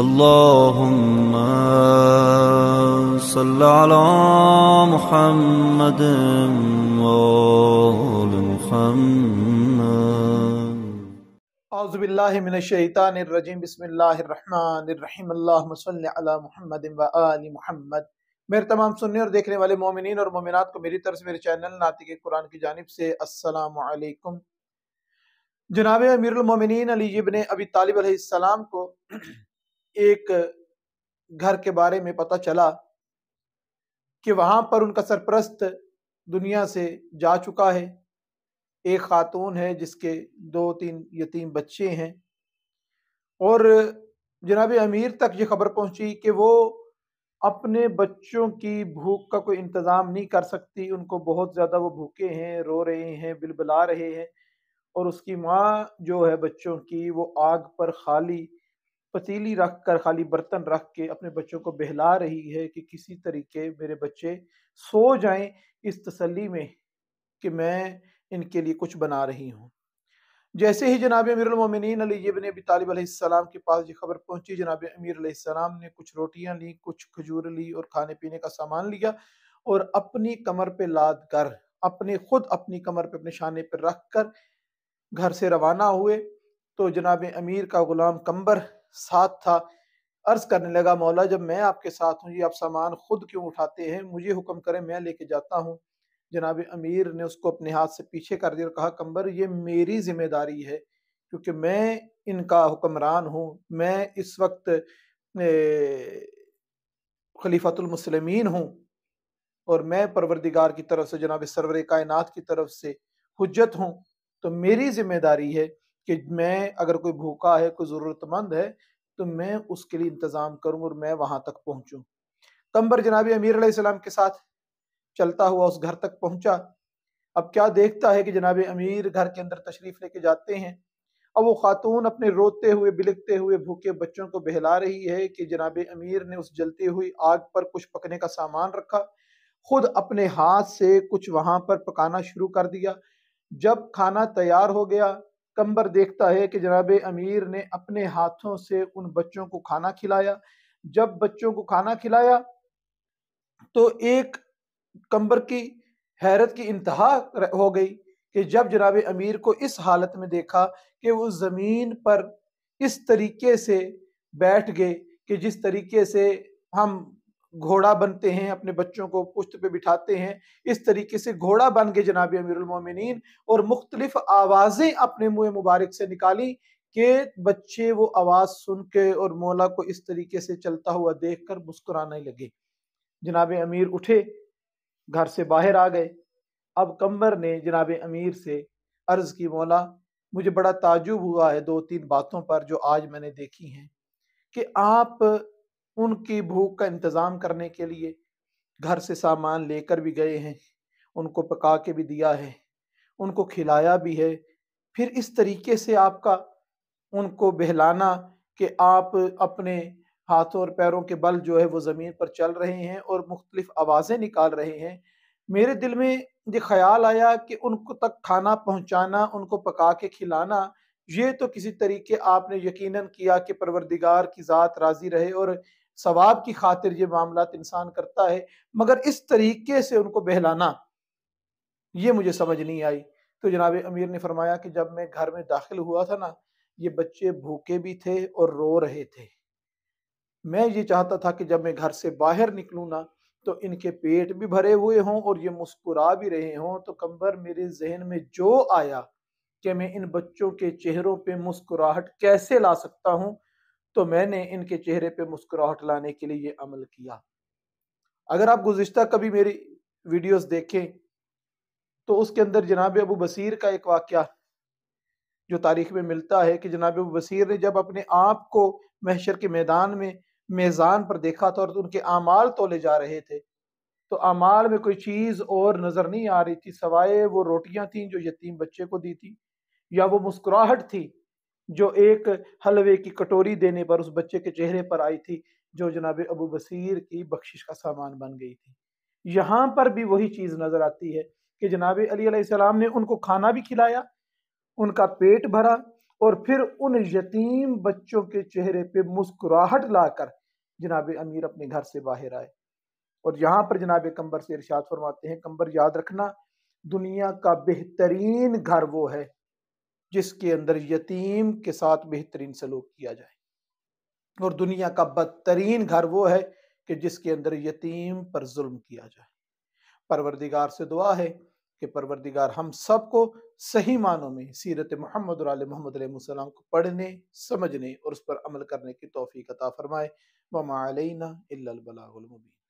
اللهم صل على محمد وآل محمد أعوذ بالله من الشيطان الرجيم بسم الله الرحمن الرحيم اللهم صل على محمد وآل محمد मेरे तमाम सुनने और देखने वाले मोमिन और मोमिनत को मेरी तरफ से मेरे चैनल के कुरान की जानब से असलकुम जनाब अमीरमिन अली इबन अबी तालिब को एक घर के बारे में पता चला कि वहां पर उनका सरप्रस्त दुनिया से जा चुका है एक खातून है जिसके दो तीन यतीम बच्चे हैं और जनाब अमीर तक ये खबर पहुंची कि वो अपने बच्चों की भूख का कोई इंतज़ाम नहीं कर सकती उनको बहुत ज़्यादा वो भूखे हैं रो रहे हैं बिलबला रहे हैं और उसकी माँ जो है बच्चों की वो आग पर खाली पतीली रख कर खाली बर्तन रख के अपने बच्चों को बहला रही है कि किसी तरीके मेरे बच्चे सो जाएं इस तसल्ली में कि मैं इनके लिए कुछ बना रही हूँ जैसे ही जनाब अमीरमिन अलीबन अबी के पास ये खबर पहुंची जनाब अमीर सलाम ने कुछ रोटियां ली कुछ खजूर ली और खाने पीने का सामान लिया और अपनी कमर पे लाद कर अपने खुद अपनी कमर पे अपने शाने पर रख कर घर से रवाना हुए तो जनाब अमीर का गुलाम कंबर साथ था अर्ज करने लगा मौला जब मैं आपके साथ हूँ ये आप सामान खुद क्यों उठाते हैं मुझे हुक्म करें मैं लेके जाता हूँ जनाब अमीर ने उसको अपने हाथ से पीछे कर दिया और कहा कंबर ये मेरी जिम्मेदारी है क्योंकि मैं इनका हुक्मरान हूँ मैं इस वक्त खलीफतुलमसलमिन हूँ और मैं परवरदिगार की तरफ से जनाब सरवर कायनात की तरफ से हजत हूँ तो मेरी जिम्मेदारी है कि मैं अगर कोई भूखा है कोई ज़रूरतमंद है तो मैं उसके लिए इंतज़ाम करूँ और मैं वहाँ तक पहुँचूँ कम्बर जनाब अमीर सलाम के साथ चलता हुआ उस घर तक पहुँचा अब क्या देखता है कि जनाब अमीर घर के अंदर तशरीफ लेके जाते हैं अब वो खातून अपने रोते हुए बिलकते हुए भूखे बच्चों को बहला रही है कि जनाब अमीर ने उस जलती हुई आग पर कुछ पकने का सामान रखा खुद अपने हाथ से कुछ वहां पर पकाना शुरू कर दिया जब खाना तैयार हो गया कंबर देखता है कि जनाब अमीर ने अपने हाथों से उन बच्चों को खाना खिलाया जब बच्चों को खाना खिलाया तो एक कंबर की हैरत की इंतहा हो गई कि जब जनाब अमीर को इस हालत में देखा कि वो ज़मीन पर इस तरीके से बैठ गए कि जिस तरीके से हम घोड़ा बनते हैं अपने बच्चों को पुश्त पे बिठाते हैं इस तरीके से घोड़ा बन गए जनाब अमीरमिन और मुख्तलिफ आवाज़ें अपने मुँह मुबारक से निकाली के बच्चे वो आवाज़ सुन के और मौला को इस तरीके से चलता हुआ देख कर मुस्कुराने लगे जनाब अमीर उठे घर से बाहर आ गए अब कंबर ने जनाब अमीर से अर्ज़ की मौला मुझे बड़ा ताजुब हुआ है दो तीन बातों पर जो आज मैंने देखी हैं कि आप उनकी भूख का इंतज़ाम करने के लिए घर से सामान लेकर भी गए हैं उनको पका के भी दिया है उनको खिलाया भी है फिर इस तरीके से आपका उनको बहलाना कि आप अपने हाथों और पैरों के बल जो है वो ज़मीन पर चल रहे हैं और मुख्तलिफ आवाज़ें निकाल रहे हैं मेरे दिल में ये ख्याल आया कि उनको तक खाना पहुंचाना उनको पका के खिलाना ये तो किसी तरीके आपने यकीनन किया कि परवरदिगार की ज़ात राज़ी रहे और सवाब की खातिर ये मामला इंसान करता है मगर इस तरीके से उनको बहलाना ये मुझे समझ नहीं आई तो जनाब अमीर ने फरमाया कि जब मैं घर में दाखिल हुआ था ना ये बच्चे भूखे भी थे और रो रहे थे मैं ये चाहता था कि जब मैं घर से बाहर निकलूँ ना तो इनके पेट भी भरे हुए हों और ये मुस्कुरा भी रहे हों तो कंबर मेरे जहन में जो आया कि मैं इन बच्चों के चेहरों पे मुस्कुराहट कैसे ला सकता हूँ तो मैंने इनके चेहरे पे मुस्कुराहट लाने के लिए ये अमल किया अगर आप गुज्त कभी मेरी वीडियोस देखें तो उसके अंदर जनाब अबू बसीर का एक वाक्य जो तारीख में मिलता है कि जनाब अबू बसीर ने जब अपने आप को महशर के मैदान में मेज़ान पर देखा था और उनके अमाल तोले जा रहे थे तो अमाल में कोई चीज़ और नज़र नहीं आ रही थी सवाए वो रोटियां थी जो यतीम बच्चे को दी थी या वो मुस्कुराहट थी जो एक हलवे की कटोरी देने पर उस बच्चे के चेहरे पर आई थी जो जनाब अबू बसीर की बख्शिश का सामान बन गई थी यहाँ पर भी वही चीज़ नज़र आती है कि जनाब अली सलाम ने उनको खाना भी खिलाया उनका पेट भरा और फिर उन यतीम बच्चों के चेहरे पे मुस्कुराहट लाकर जनाब अमीर अपने घर से बाहर आए और यहाँ पर जनाब कंबर से इरशाद फरमाते हैं कंबर याद रखना दुनिया का बेहतरीन घर वो है जिसके अंदर यतीम के साथ बेहतरीन सलूक किया जाए और दुनिया का बदतरीन घर वो है कि जिसके अंदर यतीम पर जुल्म किया जाए परवरदिगार से दुआ है कि परवरदिगार हम सबको सही मानों में सीरत मोहम्मद और मोहम्मद को पढ़ने समझने और उस पर अमल करने की तोफ़ी कता फ़रमाए अलना अलबलामबी